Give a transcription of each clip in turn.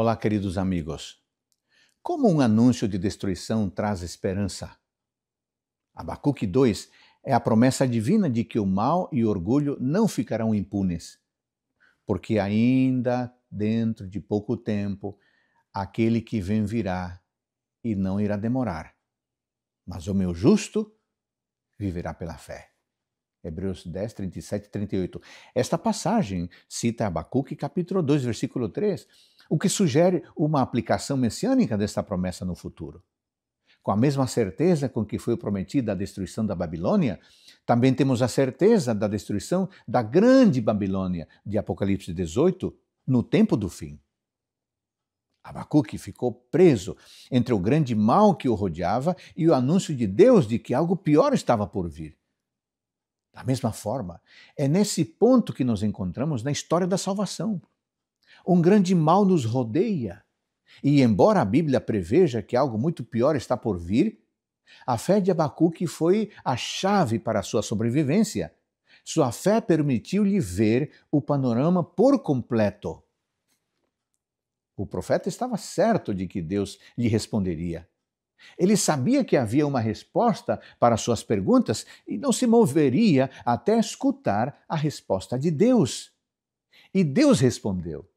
Olá, queridos amigos. Como um anúncio de destruição traz esperança? Abacuque 2 é a promessa divina de que o mal e o orgulho não ficarão impunes, porque ainda dentro de pouco tempo aquele que vem virá e não irá demorar. Mas o meu justo viverá pela fé. Hebreus 10, 37 e 38. Esta passagem cita Abacuque, capítulo 2, versículo 3, o que sugere uma aplicação messiânica desta promessa no futuro. Com a mesma certeza com que foi prometida a destruição da Babilônia, também temos a certeza da destruição da grande Babilônia, de Apocalipse 18, no tempo do fim. Abacuque ficou preso entre o grande mal que o rodeava e o anúncio de Deus de que algo pior estava por vir. Da mesma forma, é nesse ponto que nos encontramos na história da salvação. Um grande mal nos rodeia, e embora a Bíblia preveja que algo muito pior está por vir, a fé de Abacuque foi a chave para a sua sobrevivência. Sua fé permitiu-lhe ver o panorama por completo. O profeta estava certo de que Deus lhe responderia. Ele sabia que havia uma resposta para suas perguntas e não se moveria até escutar a resposta de Deus. E Deus respondeu.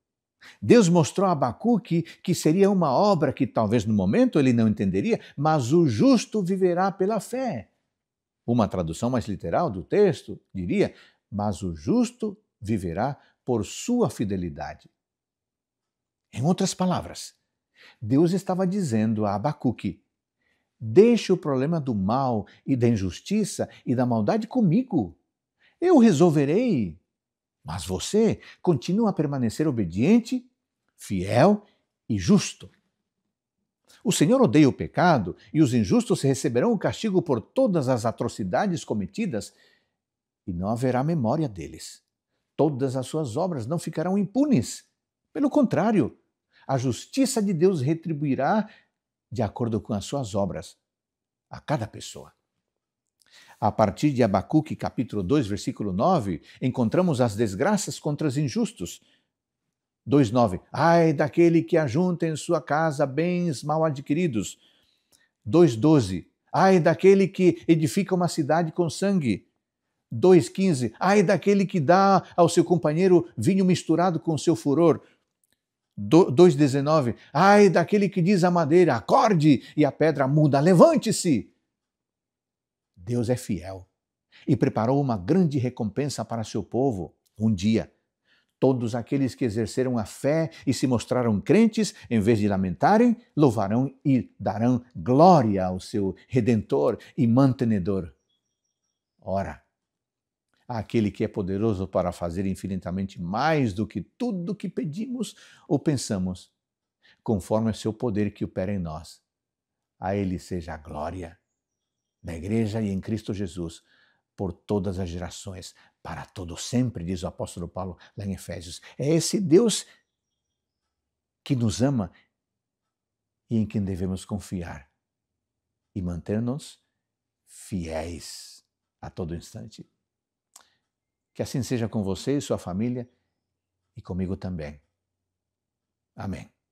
Deus mostrou a Abacuque que seria uma obra que talvez no momento ele não entenderia, mas o justo viverá pela fé. Uma tradução mais literal do texto diria: Mas o justo viverá por sua fidelidade. Em outras palavras, Deus estava dizendo a Abacuque: Deixe o problema do mal e da injustiça e da maldade comigo. Eu resolverei. Mas você continua a permanecer obediente, fiel e justo. O Senhor odeia o pecado e os injustos receberão o castigo por todas as atrocidades cometidas e não haverá memória deles. Todas as suas obras não ficarão impunes. Pelo contrário, a justiça de Deus retribuirá de acordo com as suas obras, a cada pessoa. A partir de Abacuque, capítulo 2, versículo 9, encontramos as desgraças contra os injustos. 2,9 Ai daquele que ajunta em sua casa bens mal adquiridos. 2,12 Ai daquele que edifica uma cidade com sangue. 2,15 Ai daquele que dá ao seu companheiro vinho misturado com seu furor. 2,19: Ai daquele que diz à madeira, acorde, e a pedra muda, levante-se. Deus é fiel e preparou uma grande recompensa para seu povo. Um dia, todos aqueles que exerceram a fé e se mostraram crentes, em vez de lamentarem, louvarão e darão glória ao seu redentor e mantenedor. Ora, aquele que é poderoso para fazer infinitamente mais do que tudo que pedimos ou pensamos, conforme o seu poder que opera em nós. A Ele seja a glória, na Igreja e em Cristo Jesus, por todas as gerações, para todo sempre, diz o apóstolo Paulo lá em Efésios. É esse Deus que nos ama e em quem devemos confiar e manter-nos fiéis a todo instante. Que assim seja com você e sua família e comigo também. Amém.